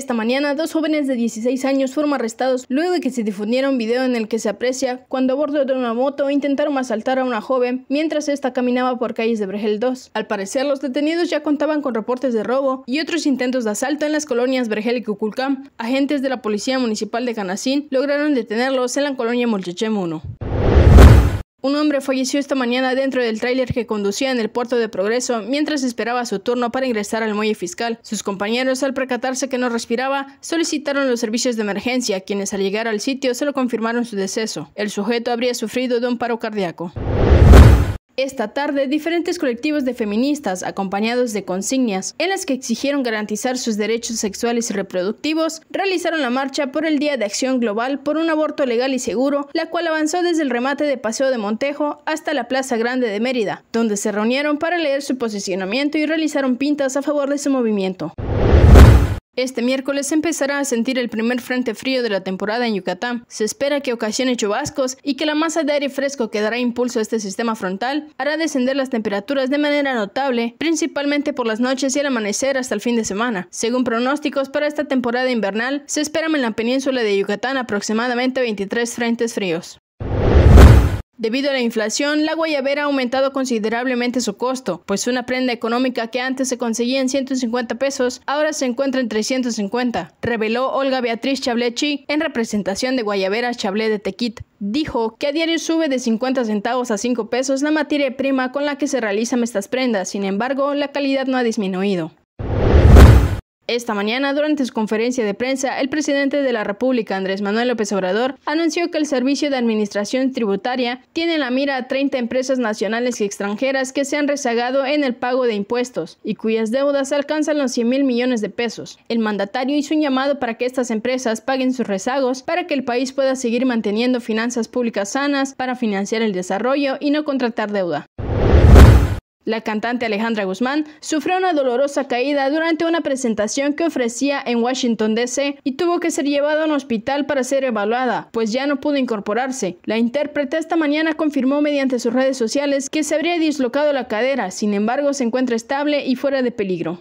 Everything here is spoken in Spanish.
Esta mañana, dos jóvenes de 16 años fueron arrestados luego de que se difundiera un video en el que se aprecia cuando a bordo de una moto intentaron asaltar a una joven mientras ésta caminaba por calles de Bregel 2. Al parecer, los detenidos ya contaban con reportes de robo y otros intentos de asalto en las colonias Brejel y Cuculcán. Agentes de la Policía Municipal de Canacín lograron detenerlos en la colonia Molchechem 1. Un hombre falleció esta mañana dentro del tráiler que conducía en el puerto de Progreso mientras esperaba su turno para ingresar al muelle fiscal. Sus compañeros, al percatarse que no respiraba, solicitaron los servicios de emergencia, quienes al llegar al sitio se lo confirmaron su deceso. El sujeto habría sufrido de un paro cardíaco. Esta tarde, diferentes colectivos de feministas, acompañados de consignas en las que exigieron garantizar sus derechos sexuales y reproductivos, realizaron la marcha por el Día de Acción Global por un aborto legal y seguro, la cual avanzó desde el remate de Paseo de Montejo hasta la Plaza Grande de Mérida, donde se reunieron para leer su posicionamiento y realizaron pintas a favor de su movimiento. Este miércoles empezará a sentir el primer frente frío de la temporada en Yucatán. Se espera que ocasione chubascos y que la masa de aire fresco que dará impulso a este sistema frontal hará descender las temperaturas de manera notable, principalmente por las noches y el amanecer hasta el fin de semana. Según pronósticos para esta temporada invernal, se esperan en la península de Yucatán aproximadamente 23 frentes fríos. Debido a la inflación, la guayabera ha aumentado considerablemente su costo, pues una prenda económica que antes se conseguía en 150 pesos, ahora se encuentra en 350, reveló Olga Beatriz Chablechi en representación de Guayabera Chablé de Tequit. Dijo que a diario sube de 50 centavos a 5 pesos la materia prima con la que se realizan estas prendas, sin embargo, la calidad no ha disminuido. Esta mañana, durante su conferencia de prensa, el presidente de la República, Andrés Manuel López Obrador, anunció que el Servicio de Administración Tributaria tiene la mira a 30 empresas nacionales y extranjeras que se han rezagado en el pago de impuestos y cuyas deudas alcanzan los 100 mil millones de pesos. El mandatario hizo un llamado para que estas empresas paguen sus rezagos para que el país pueda seguir manteniendo finanzas públicas sanas para financiar el desarrollo y no contratar deuda. La cantante Alejandra Guzmán sufrió una dolorosa caída durante una presentación que ofrecía en Washington, D.C. y tuvo que ser llevada a un hospital para ser evaluada, pues ya no pudo incorporarse. La intérprete esta mañana confirmó mediante sus redes sociales que se habría dislocado la cadera, sin embargo se encuentra estable y fuera de peligro.